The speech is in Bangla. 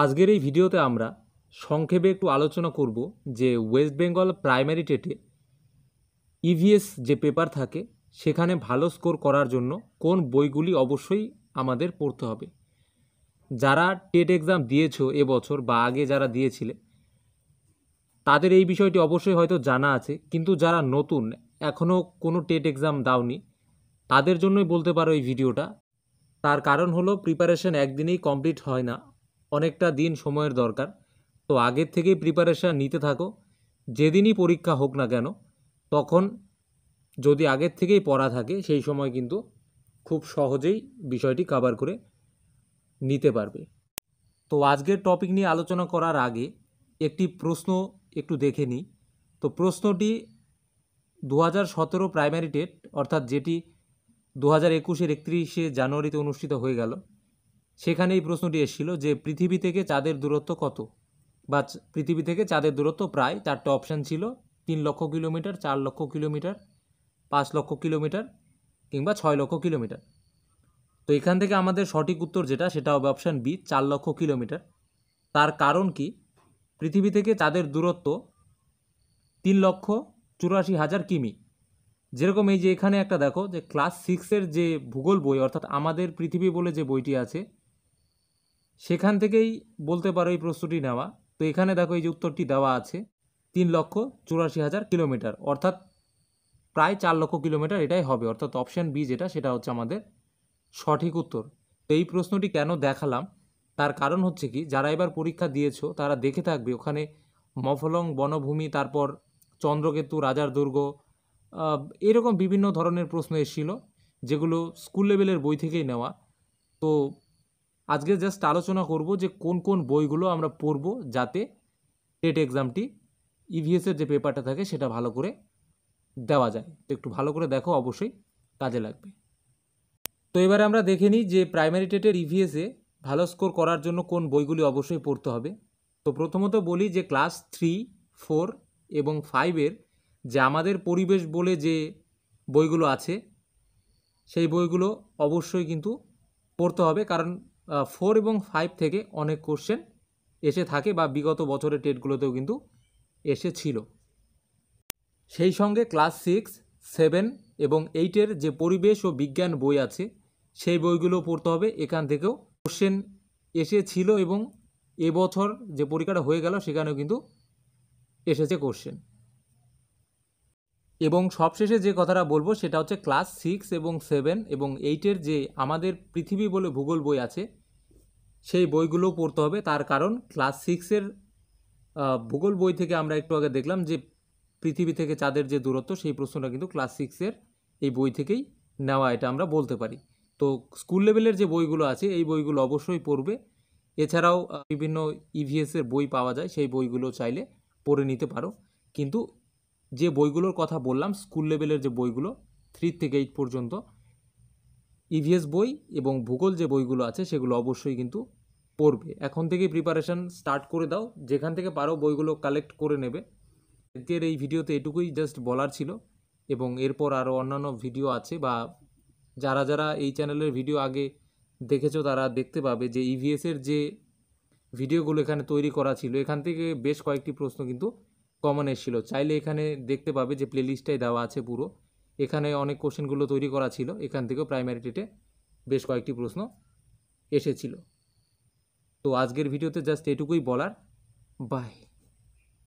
আজকের এই ভিডিওতে আমরা সংক্ষেপে একটু আলোচনা করব যে ওয়েস্ট বেঙ্গল প্রাইমারি টেটে ইভিএস e যে পেপার থাকে সেখানে ভালো স্কোর করার জন্য কোন বইগুলি অবশ্যই আমাদের পড়তে হবে যারা টেট এক্সাম দিয়েছো এবছর বা আগে যারা দিয়েছিলে তাদের এই বিষয়টি অবশ্যই হয়তো জানা আছে কিন্তু যারা নতুন এখনও কোনো টেট এক্সাম দাওনি তাদের জন্যই বলতে পারো এই ভিডিওটা তার কারণ হলো প্রিপারেশন একদিনেই কমপ্লিট হয় না অনেকটা দিন সময়ের দরকার তো আগের থেকেই প্রিপারেশান নিতে থাকো যেদিনই পরীক্ষা হোক না কেন তখন যদি আগের থেকেই পড়া থাকে সেই সময় কিন্তু খুব সহজেই বিষয়টি কাবার করে নিতে পারবে তো আজকের টপিক নিয়ে আলোচনা করার আগে একটি প্রশ্ন একটু দেখে নিই তো প্রশ্নটি দু হাজার সতেরো প্রাইমারি ডেট অর্থাৎ যেটি দু হাজার একুশের একত্রিশে জানুয়ারিতে অনুষ্ঠিত হয়ে গেল সেখানে এই প্রশ্নটি এসেছিল যে পৃথিবী থেকে চাঁদের দূরত্ব কত বা পৃথিবী থেকে চাঁদের দূরত্ব প্রায় চারটে অপশান ছিল তিন লক্ষ কিলোমিটার চার লক্ষ কিলোমিটার পাঁচ লক্ষ কিলোমিটার কিংবা ছয় লক্ষ কিলোমিটার তো এখান থেকে আমাদের সঠিক উত্তর যেটা সেটা হবে অপশান বি চার লক্ষ কিলোমিটার তার কারণ কি পৃথিবী থেকে চাঁদের দূরত্ব তিন লক্ষ চুরাশি হাজার কিমি যেরকম এই যে এখানে একটা দেখো যে ক্লাস সিক্সের যে ভূগোল বই অর্থাৎ আমাদের পৃথিবী বলে যে বইটি আছে সেখান থেকেই বলতে পারো এই প্রশ্নটি নেওয়া তো এখানে দেখো এই যে উত্তরটি দেওয়া আছে তিন লক্ষ চুরাশি হাজার কিলোমিটার অর্থাৎ প্রায় চার লক্ষ কিলোমিটার এটাই হবে অর্থাৎ অপশান বি যেটা সেটা হচ্ছে আমাদের সঠিক উত্তর তো এই প্রশ্নটি কেন দেখালাম তার কারণ হচ্ছে কি যারা এবার পরীক্ষা দিয়েছো তারা দেখে থাকবে ওখানে মফলং বনভূমি তারপর চন্দ্রকেতু রাজার দুর্গ এরকম বিভিন্ন ধরনের প্রশ্ন এসেছিল যেগুলো স্কুল লেভেলের বই থেকেই নেওয়া তো আজকে জাস্ট আলোচনা করব যে কোন কোন বইগুলো আমরা পড়ব যাতে টেট এক্সামটি ইভিএসের e যে পেপারটা থাকে সেটা ভালো করে দেওয়া যায় তো একটু ভালো করে দেখো অবশ্যই কাজে লাগবে তো এবারে আমরা দেখে নিই যে প্রাইমারি টেটের ইভিএসে ভালো স্কোর করার জন্য কোন বইগুলি অবশ্যই পড়তে হবে তো প্রথমত বলি যে ক্লাস থ্রি ফোর এবং ফাইভের যে আমাদের পরিবেশ বলে যে বইগুলো আছে সেই বইগুলো অবশ্যই কিন্তু পড়তে হবে কারণ ফোর এবং ফাইভ থেকে অনেক কোশ্চেন এসে থাকে বা বিগত বছরের টেটগুলোতেও কিন্তু এসেছিল সেই সঙ্গে ক্লাস সিক্স সেভেন এবং এইটের যে পরিবেশ ও বিজ্ঞান বই আছে সেই বইগুলো পড়তে হবে এখান থেকেও কোশ্চেন এসেছিল এবং এবছর যে পরীক্ষাটা হয়ে গেল সেখানেও কিন্তু এসেছে কোশ্চেন এবং সবশেষে যে কথাটা বলবো সেটা হচ্ছে ক্লাস সিক্স এবং সেভেন এবং এইটের যে আমাদের পৃথিবী বলে ভূগোল বই আছে সেই বইগুলো পড়তে হবে তার কারণ ক্লাস সিক্সের ভূগোল বই থেকে আমরা একটু আগে দেখলাম যে পৃথিবী থেকে চাঁদের যে দূরত্ব সেই প্রশ্নটা কিন্তু ক্লাস সিক্সের এই বই থেকেই নেওয়া এটা আমরা বলতে পারি তো স্কুল লেভেলের যে বইগুলো আছে এই বইগুলো অবশ্যই পড়বে এছাড়াও বিভিন্ন ইভিএসের e বই পাওয়া যায় সেই বইগুলো চাইলে পড়ে নিতে পারো কিন্তু যে বইগুলোর কথা বললাম স্কুল লেভেলের যে বইগুলো থ্রি থেকে এইট পর্যন্ত ইভিএস e বই এবং ভূগোল যে বইগুলো আছে সেগুলো অবশ্যই কিন্তু পড়বে এখন থেকে প্রিপারেশান স্টার্ট করে দাও যেখান থেকে পারো বইগুলো কালেক্ট করে নেবে আজকের এই ভিডিওতে এটুকুই জাস্ট বলার ছিল এবং এরপর আরও অন্যান্য ভিডিও আছে বা যারা যারা এই চ্যানেলের ভিডিও আগে দেখেছো তারা দেখতে পাবে যে ইভিএসের e যে ভিডিওগুলো এখানে তৈরি করা ছিল এখান থেকে বেশ কয়েকটি প্রশ্ন কিন্তু কমন এসেছিলো চাইলে এখানে দেখতে পাবে যে প্লেলিস্টটাই দেওয়া আছে পুরো এখানে অনেক কোশ্চেনগুলো তৈরি করা ছিল এখান থেকেও প্রাইমারি ডেটে বেশ কয়েকটি প্রশ্ন এসেছিল তো আজকের ভিডিওতে জাস্ট এটুকুই বলার বাই